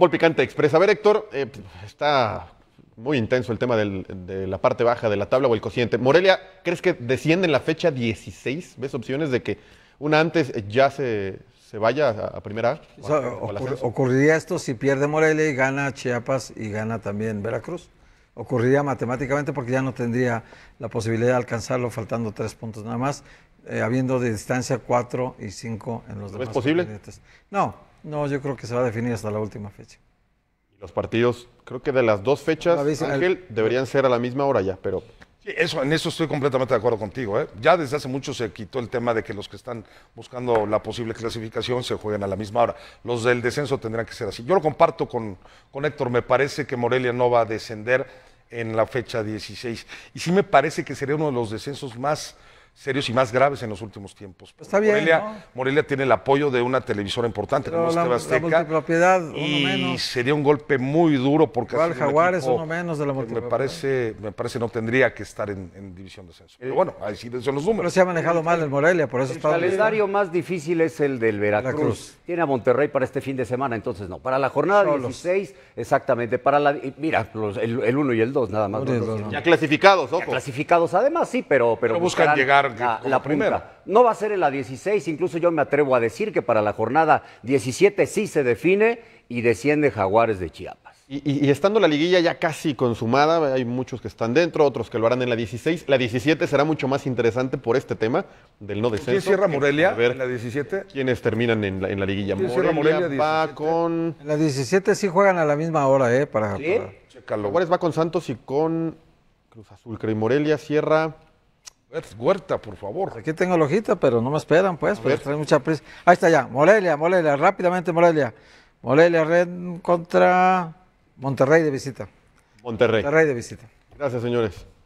Gol Picante Express. A ver, Héctor, eh, está muy intenso el tema de la parte baja de la tabla o el cociente. Morelia, ¿crees que desciende en la fecha 16? ¿Ves opciones de que una antes ya se, vaya a, primera ocurriría esto si pierde Morelia y gana Chiapas y gana también Veracruz. Ocurriría matemáticamente porque ya no tendría la posibilidad de alcanzarlo faltando tres puntos nada más eh, habiendo de distancia 4 y 5 en los ¿No demás. ¿Es posible? No, no, yo creo que se va a definir hasta la última fecha. los partidos, creo que de las dos fechas, Ángel, deberían ser a la misma hora ya, pero Sí, eso, en eso estoy completamente de acuerdo contigo. ¿eh? Ya desde hace mucho se quitó el tema de que los que están buscando la posible clasificación se jueguen a la misma hora. Los del descenso tendrán que ser así. Yo lo comparto con, con Héctor. Me parece que Morelia no va a descender en la fecha 16. Y sí me parece que sería uno de los descensos más serios y más graves en los últimos tiempos. Está bien, Morelia, tiene el apoyo de una televisora importante como y sería un golpe muy duro porque Igual, Jaguares uno menos de la Me parece, me parece no tendría que estar en, división de ascenso. Pero bueno, ahí sí son los números. Pero se ha manejado mal el Morelia, por eso está. El calendario más difícil es el del Veracruz. Tiene a Monterrey para este fin de semana, entonces no. Para la jornada 16, exactamente. Para la, mira, el 1 y el 2 nada más. ya clasificados, clasificados además, sí, Pero, pero buscan llegar la, primera, No va a ser en la 16, incluso yo me atrevo a decir que para la jornada 17 sí se define y desciende Jaguares de Chiapas. Y, estando la liguilla ya casi consumada, hay muchos que están dentro, otros que lo harán en la 16. La 17 será mucho más interesante por este tema del no descenso. ¿Quién cierra Morelia? A ver, la 17? ¿Quiénes terminan en la, liguilla? Morelia, va con... En la 17 sí juegan a la misma hora, ¿eh? Para, Jaguares va con Santos y con Cruz Azul, Y Morelia cierra... Huerta, por favor. Aquí tengo la hojita, pero no me esperan, pues, porque trae mucha prisa. Ahí está ya, Morelia, Morelia, rápidamente Morelia. Morelia Red contra Monterrey de visita. Monterrey. Monterrey de visita. Gracias, señores.